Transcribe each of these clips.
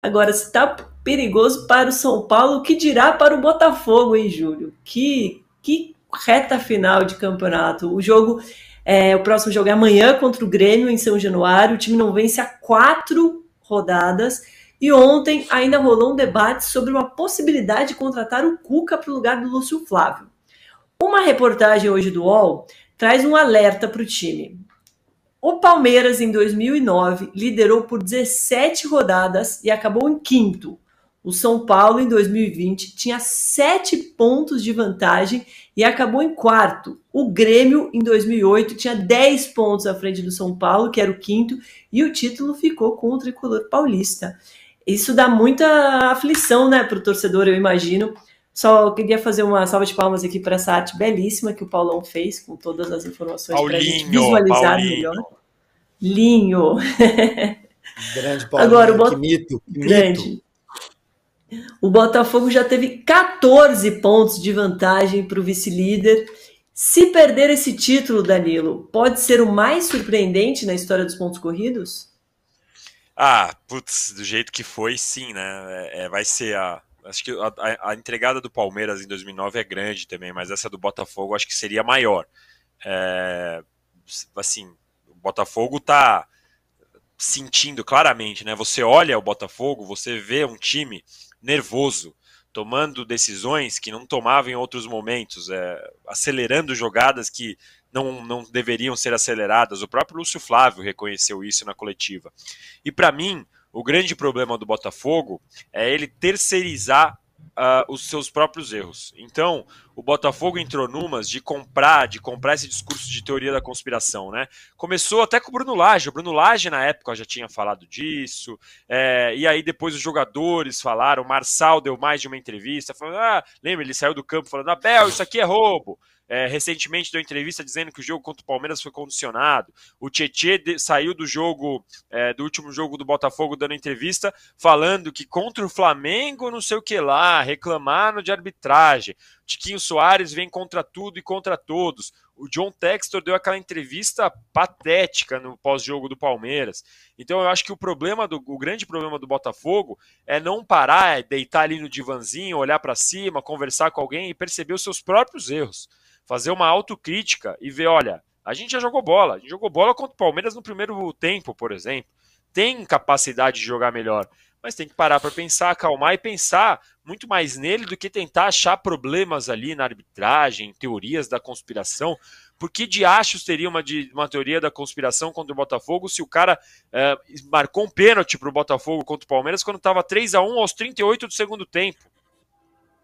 Agora, se tá perigoso para o São Paulo, o que dirá para o Botafogo, hein, Júlio? Que, que reta final de campeonato. O jogo, é, o próximo jogo é amanhã contra o Grêmio em São Januário. O time não vence há quatro rodadas. E ontem ainda rolou um debate sobre uma possibilidade de contratar o Cuca para o lugar do Lúcio Flávio. Uma reportagem hoje do UOL traz um alerta para o time. O Palmeiras, em 2009, liderou por 17 rodadas e acabou em quinto. O São Paulo, em 2020, tinha 7 pontos de vantagem e acabou em quarto. O Grêmio, em 2008, tinha 10 pontos à frente do São Paulo, que era o quinto, e o título ficou com o tricolor paulista. Isso dá muita aflição né, para o torcedor, eu imagino, só queria fazer uma salva de palmas aqui para essa arte belíssima que o Paulão fez, com todas as informações para a gente visualizar Paulinho. melhor. Linho. Grande Paulinho, Agora, o Bot... que mito, que Grande. Mito. O Botafogo já teve 14 pontos de vantagem para o vice-líder. Se perder esse título, Danilo, pode ser o mais surpreendente na história dos pontos corridos? Ah, putz, do jeito que foi, sim, né? É, é vai ser a, acho que a, a, entregada do Palmeiras em 2009 é grande também, mas essa do Botafogo acho que seria maior. É, assim, o Botafogo tá sentindo claramente, né? Você olha o Botafogo, você vê um time nervoso, tomando decisões que não tomava em outros momentos, é, acelerando jogadas que não, não deveriam ser aceleradas. O próprio Lúcio Flávio reconheceu isso na coletiva. E para mim, o grande problema do Botafogo é ele terceirizar uh, os seus próprios erros. Então, o Botafogo entrou numas de comprar, de comprar esse discurso de teoria da conspiração, né? Começou até com o Bruno Lage. O Bruno Lage, na época, já tinha falado disso. É, e aí, depois, os jogadores falaram. O Marçal deu mais de uma entrevista. Falando, ah, lembra, ele saiu do campo falando, Abel, isso aqui é roubo. É, recentemente deu entrevista dizendo que o jogo contra o Palmeiras foi condicionado. O Tietchan saiu do jogo, é, do último jogo do Botafogo, dando entrevista, falando que contra o Flamengo, não sei o que lá, reclamaram de arbitragem. Tiquinho Soares vem contra tudo e contra todos. O John Textor deu aquela entrevista patética no pós-jogo do Palmeiras. Então eu acho que o problema do o grande problema do Botafogo é não parar, é deitar ali no divanzinho, olhar para cima, conversar com alguém e perceber os seus próprios erros fazer uma autocrítica e ver, olha, a gente já jogou bola, a gente jogou bola contra o Palmeiras no primeiro tempo, por exemplo. Tem capacidade de jogar melhor, mas tem que parar para pensar, acalmar e pensar muito mais nele do que tentar achar problemas ali na arbitragem, teorias da conspiração. Por que de achos teria uma, de, uma teoria da conspiração contra o Botafogo se o cara é, marcou um pênalti para o Botafogo contra o Palmeiras quando estava 3 a 1 aos 38 do segundo tempo?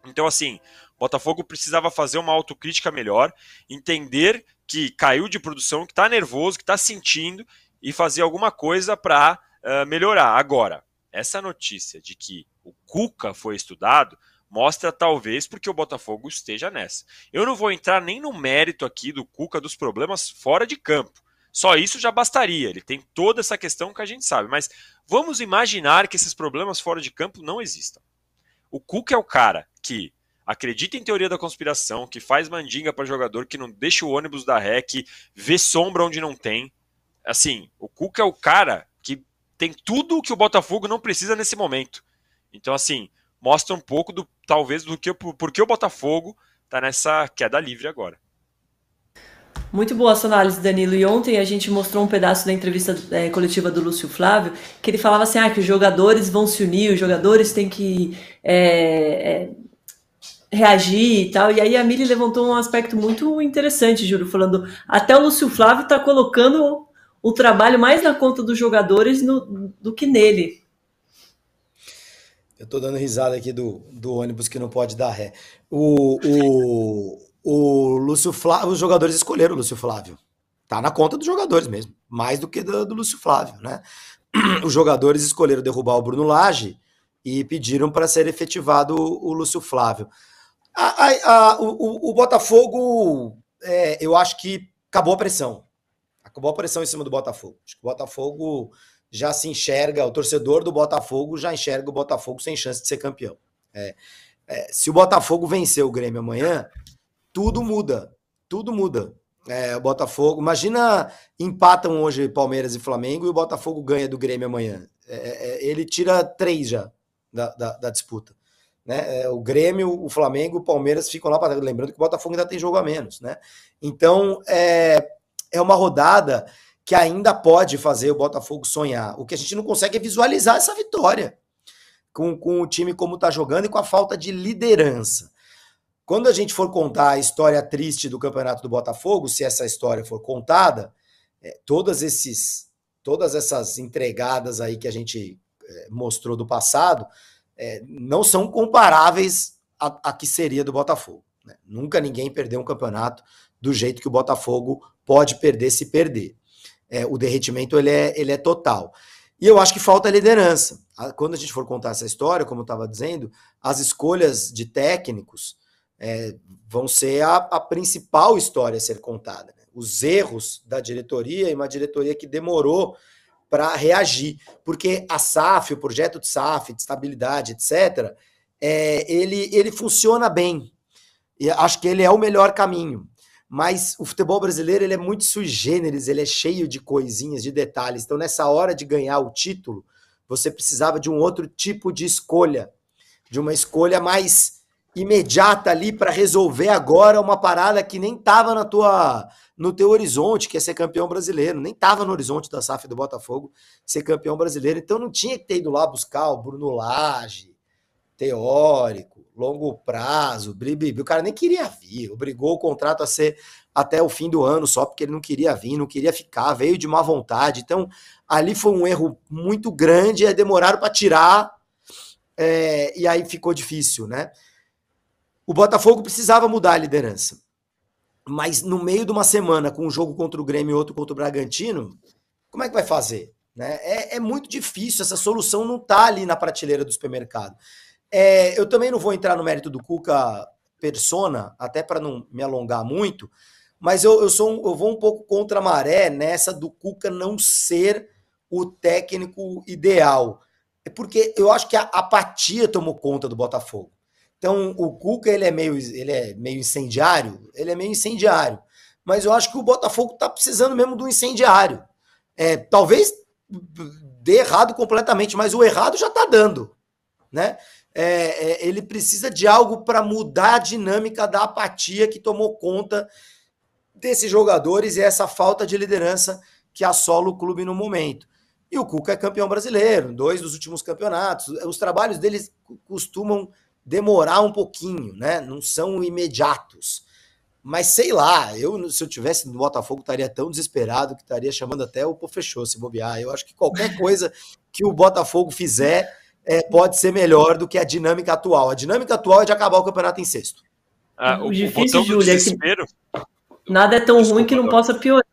Então, assim, Botafogo precisava fazer uma autocrítica melhor, entender que caiu de produção, que está nervoso, que está sentindo e fazer alguma coisa para uh, eh, melhorar. Agora, essa notícia de que o Cuca foi estudado mostra talvez porque o Botafogo esteja nessa. Eu não vou entrar nem no mérito aqui do Cuca dos problemas fora de campo. Só isso já bastaria. Ele tem toda essa questão que a gente sabe, mas vamos imaginar que esses problemas fora de campo não existam. O Cuca é o cara que acredita em teoria da conspiração, que faz mandinga para jogador, que não deixa o ônibus da REC, vê sombra onde não tem. Assim, o Cuca é o cara que tem tudo o que o Botafogo não precisa nesse momento. Então, assim, mostra um pouco do talvez do que porque o Botafogo está nessa queda livre agora. Muito boa a sua análise, Danilo. E ontem a gente mostrou um pedaço da entrevista é, coletiva do Lúcio Flávio, que ele falava assim, ah, que os jogadores vão se unir, os jogadores têm que é, é, reagir e tal. E aí a Mili levantou um aspecto muito interessante, Júlio, falando até o Lúcio Flávio está colocando o trabalho mais na conta dos jogadores no, do que nele. Eu estou dando risada aqui do, do ônibus que não pode dar ré. O, o, o Lúcio Flávio, os jogadores escolheram o Lúcio Flávio. Tá na conta dos jogadores mesmo, mais do que do, do Lúcio Flávio, né? Os jogadores escolheram derrubar o Bruno Lage e pediram para ser efetivado o, o Lúcio Flávio. A, a, a, o, o, Botafogo, é, eu acho que acabou a pressão. Acabou a pressão em cima do Botafogo. Acho que o Botafogo já se enxerga, o torcedor do Botafogo já enxerga o Botafogo sem chance de ser campeão. É, é, se o Botafogo vencer o Grêmio amanhã, tudo muda. Tudo muda. É, o Botafogo. Imagina empatam hoje Palmeiras e Flamengo e o Botafogo ganha do Grêmio amanhã. É, é, ele tira três já da, da, da disputa. Né? É, o Grêmio, o Flamengo, o Palmeiras ficam lá para lembrando que o Botafogo ainda tem jogo a menos, né? Então é, é uma rodada que ainda pode fazer o Botafogo sonhar. O que a gente não consegue é visualizar essa vitória com, com o time como está jogando e com a falta de liderança. Quando a gente for contar a história triste do campeonato do Botafogo, se essa história for contada, é, todas esses todas essas entregadas aí que a gente é, mostrou do passado é, não são comparáveis a, a que seria do Botafogo. Né? Nunca ninguém perdeu um campeonato do jeito que o Botafogo pode perder se perder. É, o derretimento ele é, ele é total. E eu acho que falta liderança. Quando a gente for contar essa história, como eu estava dizendo, as escolhas de técnicos é, vão ser a, a, principal história a ser contada. Né? Os erros da diretoria e uma diretoria que demorou para reagir, porque a SAF, o projeto de SAF, de estabilidade, etc., é, ele, ele funciona bem. E acho que ele é o melhor caminho. Mas o futebol brasileiro ele é muito sui generis, ele é cheio de coisinhas, de detalhes. Então, nessa hora de ganhar o título, você precisava de um outro tipo de escolha, de uma escolha mais imediata ali para resolver agora uma parada que nem estava na tua no teu horizonte, que é ser campeão brasileiro, nem estava no horizonte da SAF do Botafogo ser campeão brasileiro, então não tinha que ter ido lá buscar o Bruno Lage, teórico, longo prazo, bribibi, o cara nem queria vir, obrigou o contrato a ser até o fim do ano só porque ele não queria vir, não queria ficar, veio de má vontade, então ali foi um erro muito grande, é demoraram para tirar é, e aí ficou difícil, né? O Botafogo precisava mudar a liderança. Mas no meio de uma semana, com um jogo contra o Grêmio e outro contra o Bragantino, como é que vai fazer? Né? É, é muito difícil, essa solução não está ali na prateleira do supermercado. É, eu também não vou entrar no mérito do Cuca persona, até para não me alongar muito, mas eu, eu, sou eu vou um pouco contra a maré nessa do Cuca não ser o técnico ideal. É porque eu acho que a apatia tomou conta do Botafogo. Então, o Cuca, ele é meio, ele é meio incendiário, ele é meio incendiário. Mas eu acho que o Botafogo está precisando mesmo do incendiário. É, talvez dê errado completamente, mas o errado já está dando, né? É, é, ele precisa de algo para mudar a dinâmica da apatia que tomou conta desses jogadores e essa falta de liderança que assola o clube no momento. E o Cuca é campeão brasileiro, dois dos últimos campeonatos. Os trabalhos deles costumam demorar um pouquinho, né? Não são imediatos. Mas sei lá, eu se eu tivesse no Botafogo estaria tão desesperado que estaria chamando até o Pô fechou se bobear. Eu acho que qualquer coisa que o Botafogo fizer é, pode ser melhor do que a dinâmica atual. A dinâmica atual é de acabar o campeonato em sexto. Ah, o, o, difícil, o Júlio, é que nada é tão Desculpa, ruim que não possa piorar.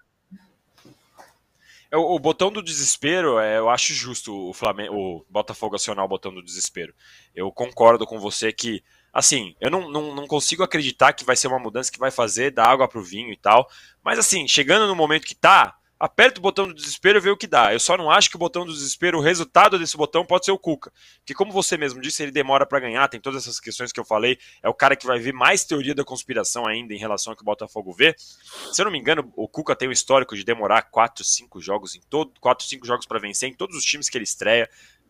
É, o, o botão do desespero, é, eu acho justo o, Flamengo, o Botafogo acionar o botão do desespero. Eu concordo com você que, assim, eu não, não, não consigo acreditar que vai ser uma mudança que vai fazer da água para o vinho e tal. Mas, assim, chegando no momento que tá, aperta o botão do desespero e vê o que dá. Eu só não acho que o botão do desespero, o resultado desse botão pode ser o Cuca. que como você mesmo disse, ele demora para ganhar, tem todas essas questões que eu falei, é o cara que vai ver mais teoria da conspiração ainda em relação ao que o Botafogo vê. Se eu não me engano, o Cuca tem o histórico de demorar 4, 5 jogos em todo, 4, 5 jogos para vencer em todos os times que ele estreia.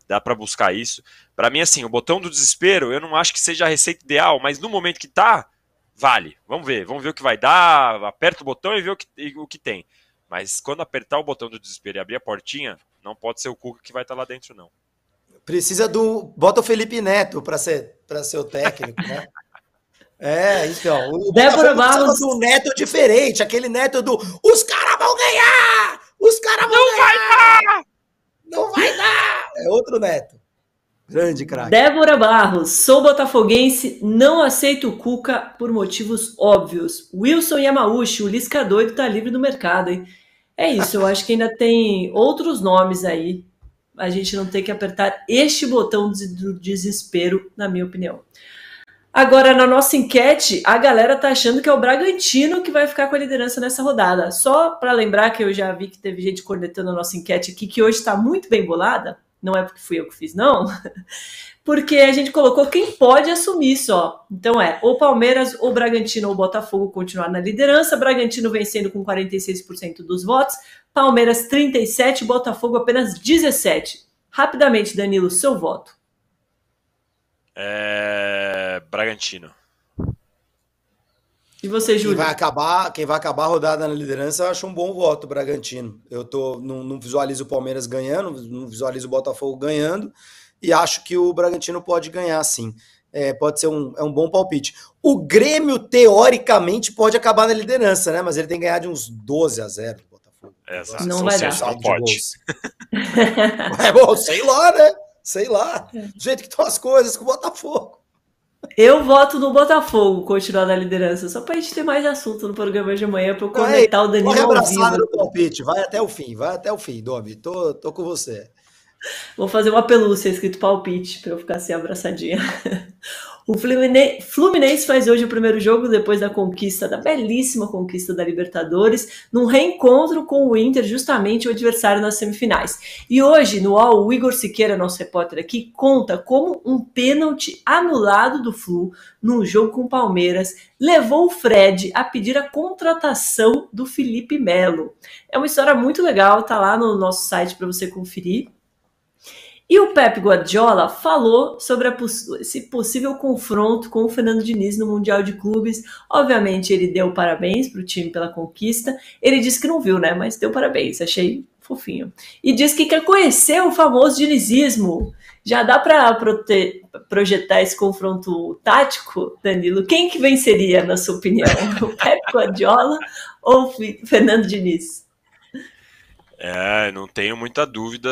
Dá para buscar isso. Para mim assim, o botão do desespero, eu não acho que seja a receita ideal, mas no momento que tá, vale. Vamos ver, vamos ver o que vai dar, aperta o botão e vê o que, o que tem. Mas quando apertar o botão do desespero e abrir a portinha, não pode ser o Cuca que vai estar tá lá dentro, não. Precisa do. Bota o Felipe Neto para ser, ser o técnico, né? É, então. O Débora Barros. o neto diferente, aquele neto do. Os caras vão ganhar! Os caras vão não ganhar! Vai dar! Não vai dar! É outro neto. Grande craque. Débora Barros, sou botafoguense, não aceito o Cuca por motivos óbvios. Wilson Yamauchi, o Lisca doido, tá livre do mercado, hein? É isso, eu acho que ainda tem outros nomes aí. A gente não tem que apertar este botão do desespero, na minha opinião. Agora, na nossa enquete, a galera tá achando que é o Bragantino que vai ficar com a liderança nessa rodada. Só para lembrar que eu já vi que teve gente cornetando a nossa enquete aqui, que hoje está muito bem bolada não é porque fui eu que fiz, não. Porque a gente colocou quem pode assumir só. Então é ou Palmeiras, ou Bragantino, ou Botafogo continuar na liderança. Bragantino vencendo com 46% dos votos, Palmeiras 37%, Botafogo apenas 17%. Rapidamente, Danilo, seu voto. É. Bragantino. E você, Júlio? Quem vai acabar, quem vai acabar a rodada na liderança, eu acho um bom voto, Bragantino. Eu tô, não, não visualizo o Palmeiras ganhando, não visualizo o Botafogo ganhando, e acho que o Bragantino pode ganhar, sim. É, pode ser um, é um bom palpite. O Grêmio, teoricamente, pode acabar na liderança, né? Mas ele tem que ganhar de uns 12 a 0 do Botafogo. É, exato não vai dar. pode. É, bom, sei lá, né? Sei lá. É. Do jeito que estão as coisas com o Botafogo. Eu voto no Botafogo continuar na liderança, só para a gente ter mais assunto no programa de amanhã para eu conectar o Danilo. Corre abraçado no palpite, vai até o fim, vai até o fim, Domi. Tô, tô com você. Vou fazer uma pelúcia escrito palpite para eu ficar assim abraçadinha. O Fluminense faz hoje o primeiro jogo depois da conquista, da belíssima conquista da Libertadores, num reencontro com o Inter, justamente o adversário nas semifinais. E hoje, no UOL, o Igor Siqueira, nosso repórter aqui, conta como um pênalti anulado do Flu num jogo com o Palmeiras levou o Fred a pedir a contratação do Felipe Melo. É uma história muito legal, tá lá no nosso site para você conferir e o Pep Guardiola falou sobre poss esse possível confronto com o Fernando Diniz no Mundial de Clubes. Obviamente, ele deu parabéns para o time pela conquista. Ele disse que não viu, né? Mas deu parabéns, achei fofinho. E disse que quer conhecer o famoso dinizismo. Já dá para projetar esse confronto tático, Danilo? Quem que venceria, na sua opinião? o Pep Guardiola ou o Fernando Diniz? É, não tenho muita dúvida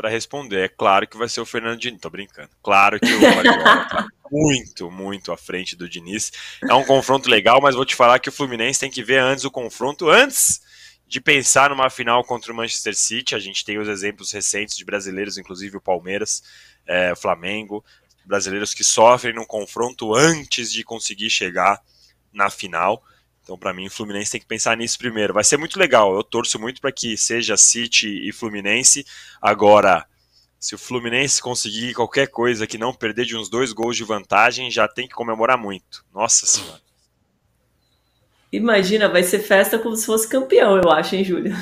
para responder. É claro que vai ser o Fernando Diniz. Tô brincando. Claro que o tá muito, muito à frente do Diniz. É um confronto legal, mas vou te falar que o Fluminense tem que ver antes o confronto, antes de pensar numa final contra o Manchester City. A gente tem os exemplos recentes de brasileiros, inclusive o Palmeiras, é, Flamengo, brasileiros que sofrem num confronto antes de conseguir chegar na final. Então, para mim, o Fluminense tem que pensar nisso primeiro. Vai ser muito legal. Eu torço muito para que seja City e Fluminense. Agora, se o Fluminense conseguir qualquer coisa que não perder de uns dois gols de vantagem, já tem que comemorar muito. Nossa Senhora. Imagina, vai ser festa como se fosse campeão, eu acho, hein, Júlio?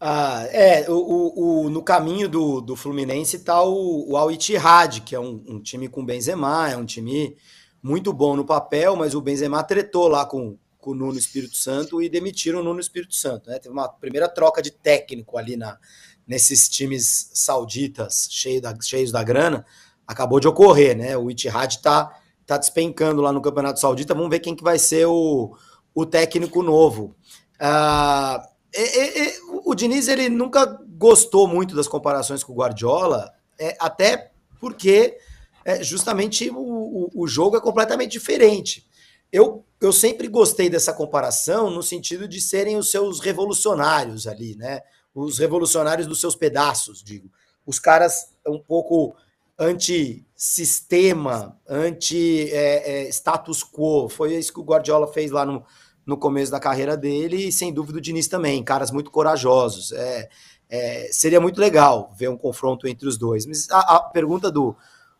Ah, é, o, o, o, no caminho do, do Fluminense está o, o Al Ittihad, que é um, um, time com Benzema, é um time muito bom no papel, mas o Benzema tretou lá com, com o Nuno Espírito Santo e demitiram o Nuno Espírito Santo. Né? Teve uma primeira troca de técnico ali na, nesses times sauditas cheio da, cheios da grana. Acabou de ocorrer, né? O Itihad está tá despencando lá no Campeonato Saudita. Vamos ver quem que vai ser o, o técnico novo. Ah, o Diniz ele nunca gostou muito das comparações com o Guardiola, é, até porque é, justamente o, o, o jogo é completamente diferente eu, eu sempre gostei dessa comparação no sentido de serem os seus revolucionários ali, né? Os revolucionários dos seus pedaços, digo. Os caras um pouco anti-sistema, anti-status é, é, quo. Foi isso que o Guardiola fez lá no, no começo da carreira dele e, sem dúvida, o Diniz também. Caras muito corajosos. É, é seria muito legal ver um confronto entre os dois. Mas a, a pergunta do,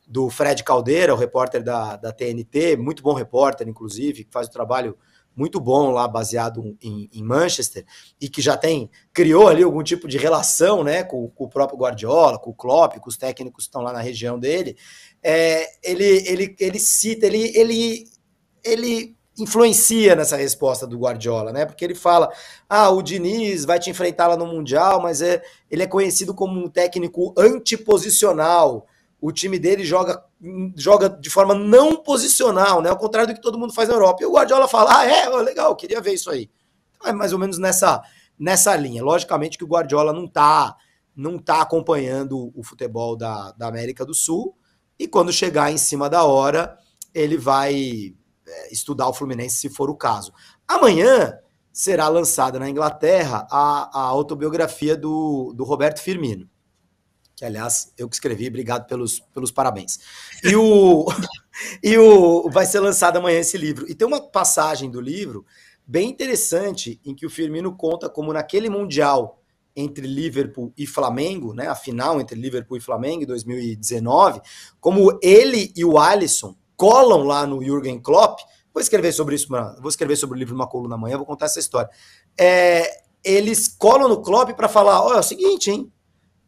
do Fred Caldeira, o repórter da, da TNT, muito bom repórter, inclusive, que faz um trabalho muito bom lá, baseado em, em Manchester, e que já tem, criou ali algum tipo de relação né, com, com, o próprio Guardiola, com o Klopp, com os técnicos que estão lá na região dele, é, ele, ele, ele cita, ele, ele, ele influencia nessa resposta do Guardiola, né? Porque ele fala: ah, o Diniz vai te enfrentar lá no Mundial, mas é, ele é conhecido como um técnico antiposicional. O time dele joga, joga de forma não posicional, né? Ao contrário do que todo mundo faz na Europa. E o Guardiola fala: ah, é, legal, queria ver isso aí. Então é mais ou menos nessa, nessa linha. Logicamente que o Guardiola não está não tá acompanhando o futebol da, da América do Sul. E quando chegar em cima da hora, ele vai é, estudar o Fluminense, se for o caso. Amanhã será lançada na Inglaterra a, a autobiografia do, do Roberto Firmino que aliás eu que escrevi, obrigado pelos, pelos parabéns. E o, e o vai ser lançado amanhã esse livro. E tem uma passagem do livro bem interessante em que o Firmino conta como naquele mundial entre Liverpool e Flamengo, né, a final entre Liverpool e Flamengo em 2019, como ele e o Alisson colam lá no Jürgen Klopp. Vou escrever sobre isso, vou escrever sobre o livro numa coluna amanhã, vou contar essa história. É, eles colam no Klopp para falar, olha, é o seguinte, hein?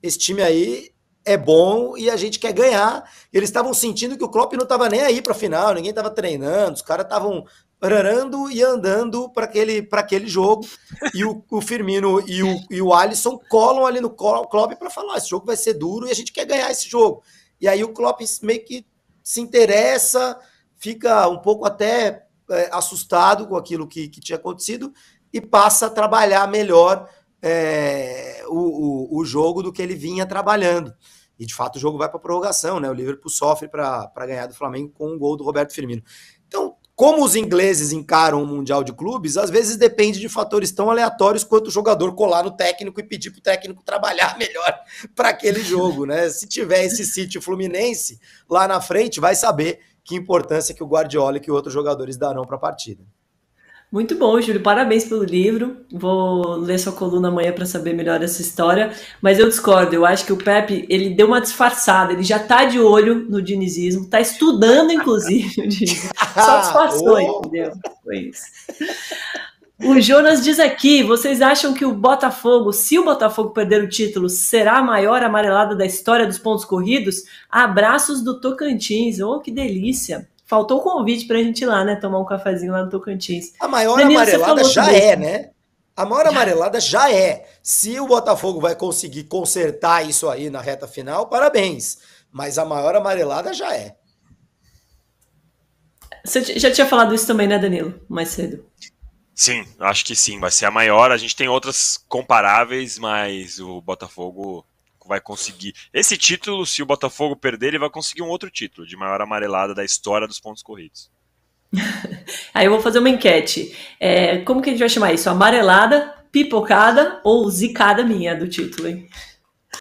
esse time aí é bom e a gente quer ganhar. Eles estavam sentindo que o Klopp não estava nem aí para a final, ninguém estava treinando, os caras estavam rarando e andando para aquele, aquele jogo. E o, o, Firmino e o, e o Alisson colam ali no Klopp para falar: esse jogo vai ser duro e a gente quer ganhar esse jogo. E aí o Klopp meio que se interessa, fica um pouco até é, assustado com aquilo que, que tinha acontecido e passa a trabalhar melhor é, o, o, o, jogo do que ele vinha trabalhando. E de fato o jogo vai para a prorrogação, né? O Liverpool sofre para ganhar do Flamengo com um gol do Roberto Firmino. Então, como os ingleses encaram o Mundial de Clubes, às vezes depende de fatores tão aleatórios quanto o jogador colar no técnico e pedir para o técnico trabalhar melhor para aquele jogo, né? Se tiver esse sítio Fluminense lá na frente, vai saber que importância que o Guardiola e que outros jogadores darão para a partida. Muito bom, Júlio. Parabéns pelo livro. Vou ler sua coluna amanhã para saber melhor essa história. Mas eu discordo. Eu acho que o Pepe ele deu uma disfarçada. Ele já está de olho no dinizismo, está estudando, inclusive, o dinizismo. Só disfarçou, oh. entendeu? Foi isso. O Jonas diz aqui: vocês acham que o Botafogo, se o Botafogo perder o título, será a maior amarelada da história dos pontos corridos? Abraços do Tocantins. Oh, que delícia! Faltou o convite para a gente ir lá, né? Tomar um cafezinho lá no Tocantins. A maior Danilo, amarelada já é, né? A maior amarelada já é. Se o Botafogo vai conseguir consertar isso aí na reta final, parabéns. Mas a maior amarelada já é. Você já tinha falado isso também, né, Danilo? Mais cedo. Sim, acho que sim. Vai ser a maior. A gente tem outras comparáveis, mas o Botafogo vai conseguir. Esse título, se o Botafogo perder, ele vai conseguir um outro título de maior amarelada da história dos pontos corridos. Aí eu vou fazer uma enquete. É, como que a gente vai chamar isso? Amarelada, pipocada ou zicada minha do título, hein?